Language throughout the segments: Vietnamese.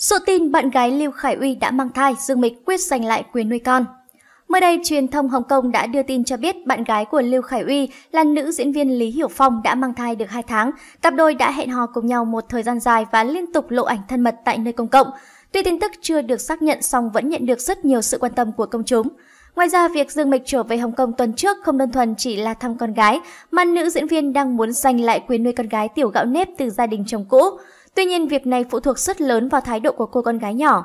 Số tin bạn gái Lưu Khải Uy đã mang thai, Dương Mịch quyết giành lại quyền nuôi con. Mới đây, truyền thông Hồng Kông đã đưa tin cho biết bạn gái của Lưu Khải Uy là nữ diễn viên Lý Hiểu Phong đã mang thai được 2 tháng. Cặp đôi đã hẹn hò cùng nhau một thời gian dài và liên tục lộ ảnh thân mật tại nơi công cộng. Tuy tin tức chưa được xác nhận song vẫn nhận được rất nhiều sự quan tâm của công chúng. Ngoài ra, việc Dương Mịch trở về Hồng Kông tuần trước không đơn thuần chỉ là thăm con gái, mà nữ diễn viên đang muốn giành lại quyền nuôi con gái tiểu gạo nếp từ gia đình chồng cũ. Tuy nhiên việc này phụ thuộc rất lớn vào thái độ của cô con gái nhỏ.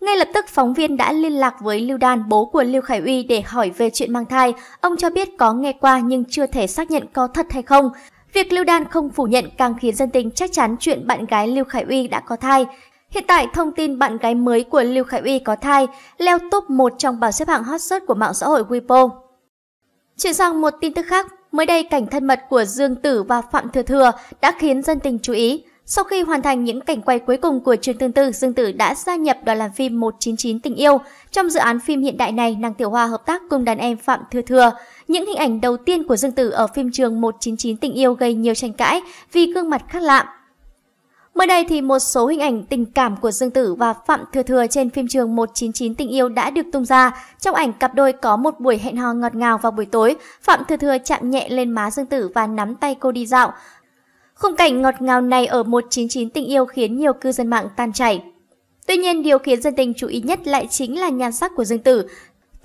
Ngay lập tức phóng viên đã liên lạc với Lưu Đan, bố của Lưu Khải Uy để hỏi về chuyện mang thai. Ông cho biết có nghe qua nhưng chưa thể xác nhận có thật hay không. Việc Lưu Đan không phủ nhận càng khiến dân tình chắc chắn chuyện bạn gái Lưu Khải Uy đã có thai. Hiện tại, thông tin bạn gái mới của Lưu Khải Uy có thai leo top 1 trong bảng xếp hạng hot search của mạng xã hội Weibo. Chuyển sang một tin tức khác, Mới đây, cảnh thân mật của Dương Tử và Phạm Thừa Thừa đã khiến dân tình chú ý. Sau khi hoàn thành những cảnh quay cuối cùng của Trường Tương Tư, Dương Tử đã gia nhập đoàn làm phim 199 Tình Yêu. Trong dự án phim hiện đại này, nàng Tiểu Hoa hợp tác cùng đàn em Phạm Thừa Thừa. Những hình ảnh đầu tiên của Dương Tử ở phim trường 199 Tình Yêu gây nhiều tranh cãi vì gương mặt khác lạm. Mới đây thì một số hình ảnh tình cảm của Dương Tử và Phạm Thừa Thừa trên phim trường 199 Tình Yêu đã được tung ra. Trong ảnh cặp đôi có một buổi hẹn hò ngọt ngào vào buổi tối, Phạm Thừa Thừa chạm nhẹ lên má Dương Tử và nắm tay cô đi dạo. Khung cảnh ngọt ngào này ở 199 Tình Yêu khiến nhiều cư dân mạng tan chảy. Tuy nhiên, điều khiến dân tình chú ý nhất lại chính là nhan sắc của Dương Tử.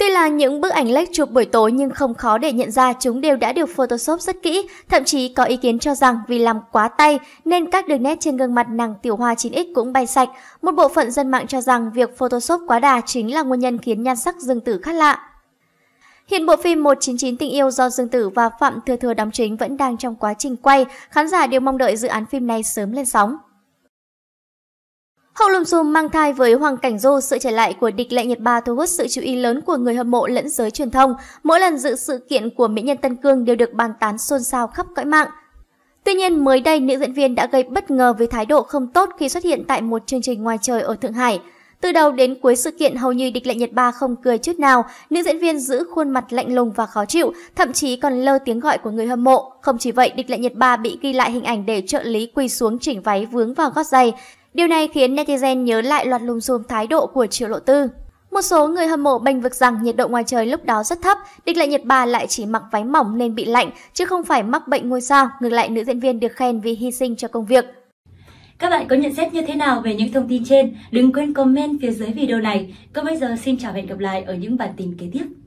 Tuy là những bức ảnh lách chụp buổi tối nhưng không khó để nhận ra chúng đều đã được photoshop rất kỹ, thậm chí có ý kiến cho rằng vì làm quá tay nên các đường nét trên gương mặt nàng tiểu hoa 9X cũng bay sạch. Một bộ phận dân mạng cho rằng việc photoshop quá đà chính là nguyên nhân khiến nhan sắc Dương Tử khác lạ. Hiện bộ phim 199 Tình yêu do Dương Tử và Phạm Thừa Thừa đóng chính vẫn đang trong quá trình quay, khán giả đều mong đợi dự án phim này sớm lên sóng. Hậu lùm xùm mang thai với Hoàng Cảnh Du, sự trở lại của địch lệ Nhật Ba thu hút sự chú ý lớn của người hâm mộ lẫn giới truyền thông. Mỗi lần dự sự kiện của mỹ nhân Tân Cương đều được bàn tán xôn xao khắp cõi mạng. Tuy nhiên, mới đây nữ diễn viên đã gây bất ngờ với thái độ không tốt khi xuất hiện tại một chương trình ngoài trời ở Thượng Hải. Từ đầu đến cuối sự kiện hầu như địch lệ Nhật Ba không cười chút nào, nữ diễn viên giữ khuôn mặt lạnh lùng và khó chịu, thậm chí còn lơ tiếng gọi của người hâm mộ. Không chỉ vậy, địch lệ Nhật Ba bị ghi lại hình ảnh để trợ lý quỳ xuống chỉnh váy vướng vào gót giày. Điều này khiến netizen nhớ lại loạt lùm xùm thái độ của Triệu Lộ Tư. Một số người hâm mộ bênh vực rằng nhiệt độ ngoài trời lúc đó rất thấp, địch lại Nhật Bà lại chỉ mặc váy mỏng nên bị lạnh, chứ không phải mắc bệnh ngôi sao, ngược lại nữ diễn viên được khen vì hy sinh cho công việc. Các bạn có nhận xét như thế nào về những thông tin trên? Đừng quên comment phía dưới video này. Còn bây giờ xin chào và hẹn gặp lại ở những bản tin kế tiếp.